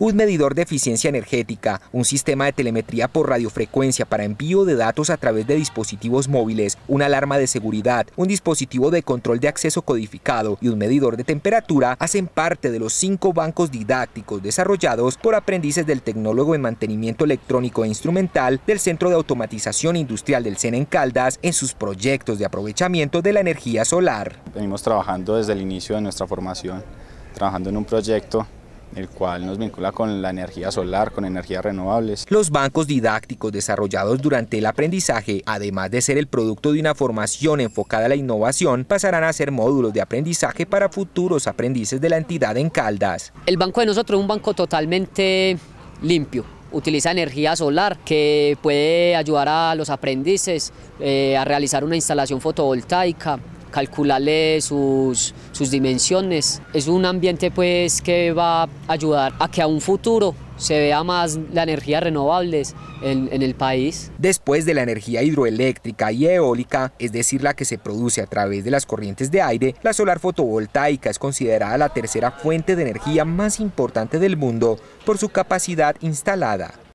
un medidor de eficiencia energética, un sistema de telemetría por radiofrecuencia para envío de datos a través de dispositivos móviles, una alarma de seguridad, un dispositivo de control de acceso codificado y un medidor de temperatura hacen parte de los cinco bancos didácticos desarrollados por aprendices del tecnólogo en mantenimiento electrónico e instrumental del Centro de Automatización Industrial del SENA en Caldas en sus proyectos de aprovechamiento de la energía solar. Venimos trabajando desde el inicio de nuestra formación, trabajando en un proyecto el cual nos vincula con la energía solar, con energías renovables. Los bancos didácticos desarrollados durante el aprendizaje, además de ser el producto de una formación enfocada a la innovación, pasarán a ser módulos de aprendizaje para futuros aprendices de la entidad en Caldas. El banco de nosotros es un banco totalmente limpio, utiliza energía solar que puede ayudar a los aprendices eh, a realizar una instalación fotovoltaica, calcularle sus, dimensiones. Es un ambiente pues que va a ayudar a que a un futuro se vea más la energía renovable en, el país. Después de la energía hidroeléctrica y eólica, es decir, la que se produce a través de las corrientes de aire, la solar fotovoltaica es considerada la tercera fuente de energía más importante del mundo por su capacidad instalada.